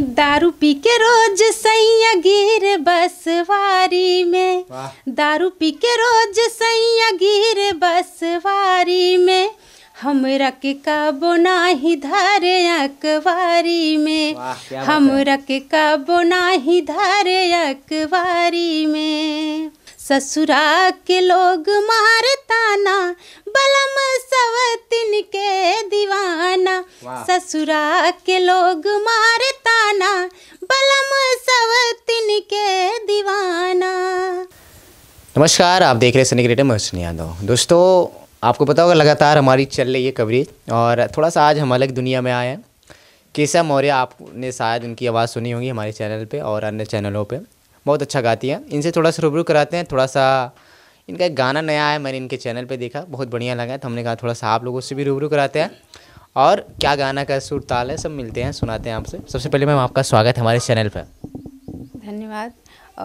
दारू पी के रोज सैया गिर बसवारी में दारू पी के रोज सैया गिर बसवारी में हमरा के काबो नाही धर अकबारी में हमरा के काबो नाही धर अकबारी में ससुरा के लोग मार बताना बलम सवतिन के दीवाना ससुरा के लोग मारे ताना बलम सवतिन के दीवाना नमस्कार आप देख रहे हैं सनी ग्रेटर मोहन यादव दोस्तों आपको पता होगा लगातार हमारी चल रही है कवरेज और थोड़ा सा आज हम अलग दुनिया में आए हैं केसा मौर्य आपने शायद उनकी आवाज़ सुनी होगी हमारे चैनल पे और अन्य चैनलों पे बहुत अच्छा गाती हैं इनसे थोड़ा सा रूबरू कराते हैं थोड़ा सा इनका गाना नया है मैंने इनके चैनल पे देखा बहुत बढ़िया लगा तो हमने कहा थोड़ा सा आप लोगों से भी रूबरू कराते हैं और क्या गाना का सुर ताल है सब मिलते हैं सुनाते हैं आपसे सबसे पहले मैम आपका स्वागत है हमारे चैनल पर धन्यवाद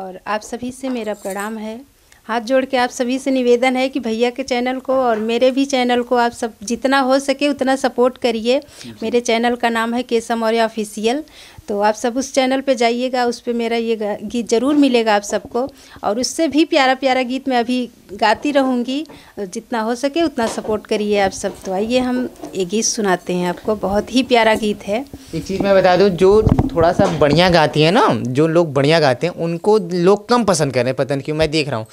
और आप सभी से मेरा प्रणाम है हाथ जोड़ के आप सभी से निवेदन है कि भैया के चैनल को और मेरे भी चैनल को आप सब जितना हो सके उतना सपोर्ट करिए मेरे चैनल का नाम है केसम मौर्य ऑफिशियल तो आप सब उस चैनल पे जाइएगा उस पर मेरा ये गीत ज़रूर मिलेगा आप सबको और उससे भी प्यारा प्यारा गीत मैं अभी गाती रहूँगी जितना हो सके उतना सपोर्ट करिए आप सब तो आइए हम ये गीत सुनाते हैं आपको बहुत ही प्यारा गीत है एक चीज़ मैं बता दूँ जो थोड़ा सा बढ़िया गाती है ना जो लोग बढ़िया गाते हैं उनको लोग कम पसंद करें पतन पता नहीं क्यों मैं देख रहा हूँ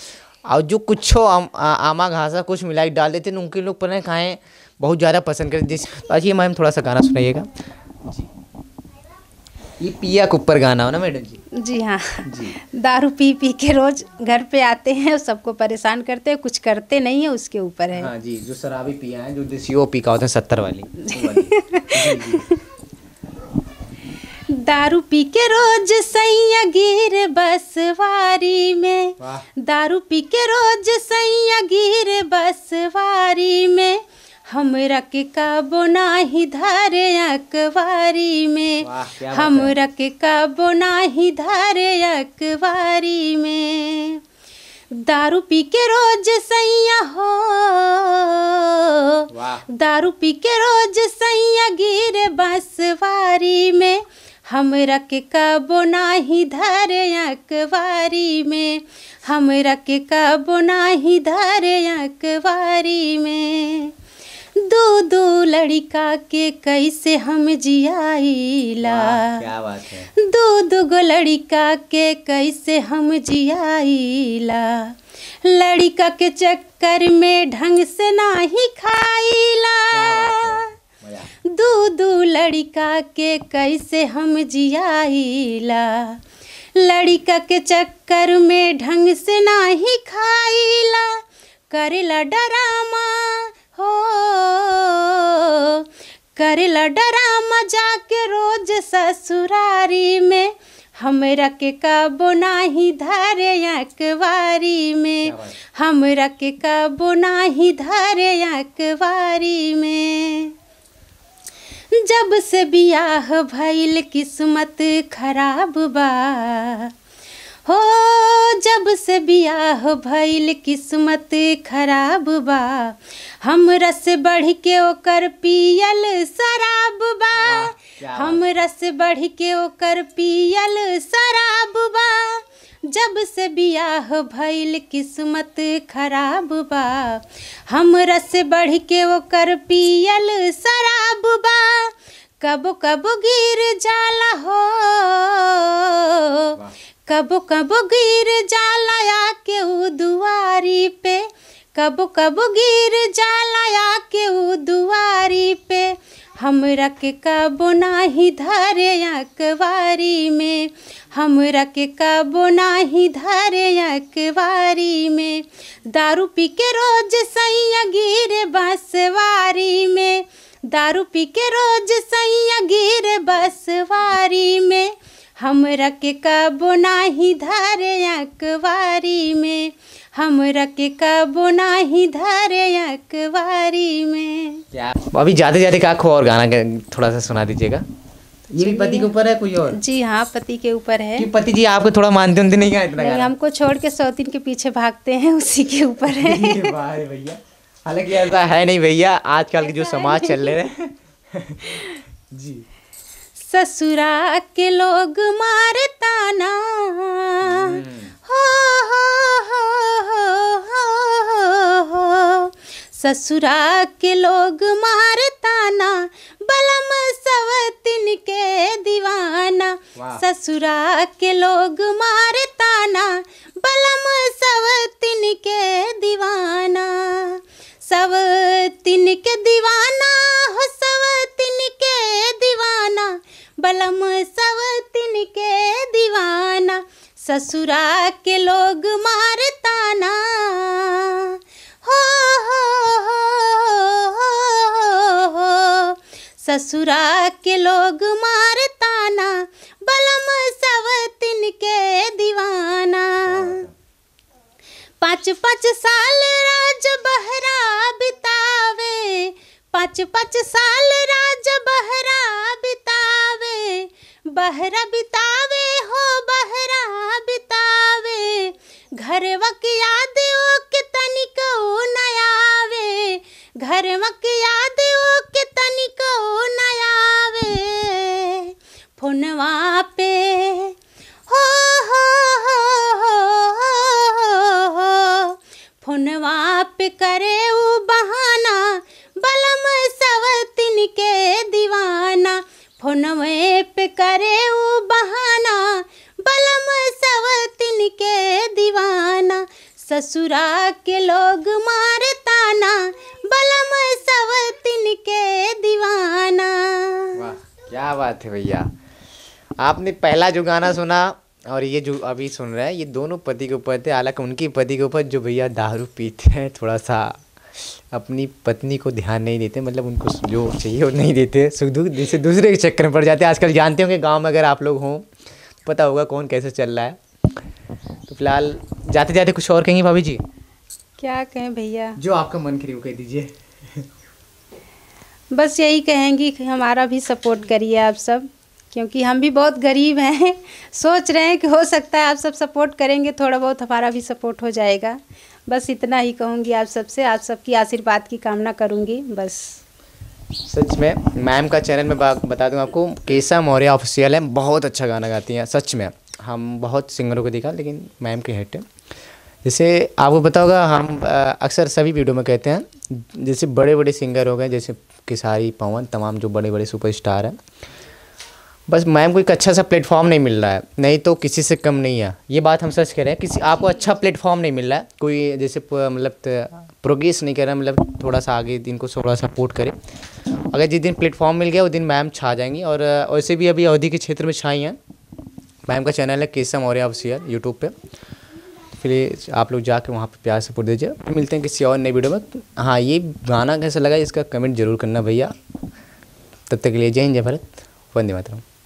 और जो कुछ हो आमा घासा कुछ मिलाई डाल देते हैं उनके लोग पता खाएँ बहुत ज़्यादा पसंद करते जिस अच्छी मैम थोड़ा सा गाना सुनाइएगा जी ये पिया कुपर गाना हो ना मैडम जी जी हाँ जी दारू पी पी के रोज घर पे आते हैं सबको परेशान करते हैं कुछ करते नहीं है उसके ऊपर है हाँ जी जो शराबी पिया है जो देसी ओ पी का होते हैं सत्तर वाली, दारू पी के रोज सैया गिर बसवारी में दारू पी के रोज सैया गिर बसवारी में हमरा के काबो नाही धारे अकबारी में हमरा के का बोनाही धारे अकबारी में दारू पी के रोज सैया हो दारू पी के रोज सैया बस बसवारी में हमरा के कबो नाही धरे अकबारी में हमरा के कबो बोनाही धार अकबारी में दो दो लड़का के कैसे हम जियाईला दो दो गो लड़का के कैसे हम जियाईला लड़का के चक्कर में ढंग से नाही खाईला दू दू लड़का के कैसे हम जियाईला लड़का के चक्कर में ढंग से नाही खाईला करेला डरा कर लडरा डरा के रोज ससुरारी में हमरा के कबो नाही धरे अकबारी में हम के कबो नाही धरे अकबारी में जब से बियाह भइल किस्मत खराब बा हो जब से बियाह भइल किस्मत खराब बा हम रस बढ़ के ओकर पियल शराब बा हम रस बढ़ के ओकर पियल शराब बा जब से बियाह भइल किस्मत खराब बा हम रस बढ़ के ओकर पियल शराब बा कब कब गिर जाला हो कबो कबो गिर जालाया के ऊ दुआरी पे कबो कबो गिर जालाया के ऊ दुआरी पे हम रख कबो नाही धरे अकबारी में हम रख कबो नाही धरे अकबारी में दारू पी के रोज सैया गिर बसवारी में दारू पी के रोज सैया गिर बसवारी में हम रख कबो नाही धरे अकबारी में हम रख कबो नाही धरे अकबारी में अभी जाते जाते का और गाना थोड़ा सा सुना दीजिएगा ये भी पति के ऊपर है कोई और जी हाँ पति के ऊपर है पति जी आपको थोड़ा मानते नहीं इतना नहीं हमको छोड़ के सौतीन के पीछे भागते हैं उसी के ऊपर है हालांकि ऐसा है नहीं भैया आजकल के जो समाज चल रहे हैं जी ससुरा के लोग मारता ना हम्म। हो हो हो हो हो हो ससुरा के लोग मारता ना बलम सवतिन के दीवाना ससुरा के लोग मारता ना बलम सवत के दीवाना सवतिन के ससुरा के लोग मारता ना हो हो हो हो हो ससुरा के लोग मारता ना बलम सवतिन के दीवाना पाँच पाँच साल राज बहरा बितावे पाँच पाँच साल राज बहरा बितावे बहरा बितावे हो बहरा बितावे घर वक याद ओ के तनिको नयावे घर वक याद ओ के तनिको नयावे फोनवा पे हो हो हो हो हो हो हो फोनवा पे करे वो बहाना बलम सवतिन के दीवाना फोनवे ससुरा के लोग मारता ना बलम सवतिन के दीवाना क्या बात है भैया आपने पहला जो गाना सुना और ये जो अभी सुन रहे हैं ये दोनों पति के ऊपर थे हालांकि उनके पति के ऊपर जो भैया दारू पीते हैं थोड़ा सा अपनी पत्नी को ध्यान नहीं देते मतलब उनको जो चाहिए वो नहीं देते सुख दुख जैसे दूसरे के चक्कर में पड़ जाते हैं आजकल जानते होंगे गांव में अगर आप लोग हों पता होगा कौन कैसे चल रहा है फिलहाल जाते जाते कुछ और कहेंगे भाभी जी क्या कहें भैया जो आपका मन करिए वो कह दीजिए बस यही कहेंगी कि हमारा भी सपोर्ट करिए आप सब क्योंकि हम भी बहुत गरीब हैं सोच रहे हैं कि हो सकता है आप सब सपोर्ट करेंगे थोड़ा बहुत हमारा भी सपोर्ट हो जाएगा बस इतना ही कहूँगी आप सबसे आप सबकी आशीर्वाद की कामना करूँगी बस सच में मैम का चैनल में बता दूँ आपको केसा मौर्य ऑफिशियल है बहुत अच्छा गाना गाती हैं सच में हम बहुत सिंगरों को देखा लेकिन मैम के हेट जैसे आपको पता होगा हम अक्सर सभी वीडियो में कहते हैं जैसे बड़े बड़े सिंगर हो गए जैसे किसारी पवन तमाम जो बड़े बड़े सुपरस्टार हैं बस मैम को एक अच्छा सा प्लेटफॉर्म नहीं मिल रहा है नहीं तो किसी से कम नहीं है ये बात हम सर्च कह रहे हैं किसी आपको अच्छा प्लेटफॉर्म नहीं मिल रहा है कोई जैसे मतलब प्रोग्रेस नहीं कर रहा मतलब थोड़ा सा आगे दिन को थोड़ा सपोर्ट करे अगर जिस दिन प्लेटफॉर्म मिल गया उस दिन मैम छा जाएंगी और वैसे भी अभी अवधि के क्षेत्र में छाई हैं मैम का चैनल है केसम और अवसियर यूट्यूब पर फिर आप लोग जाके वहाँ पर प्यार सपोर्ट दीजिए तो मिलते हैं किसी और नई वीडियो में तो हाँ ये गाना कैसा लगा इसका कमेंट जरूर करना भैया तब तक के लिए जय हिंद जय भरत वंदे मातरम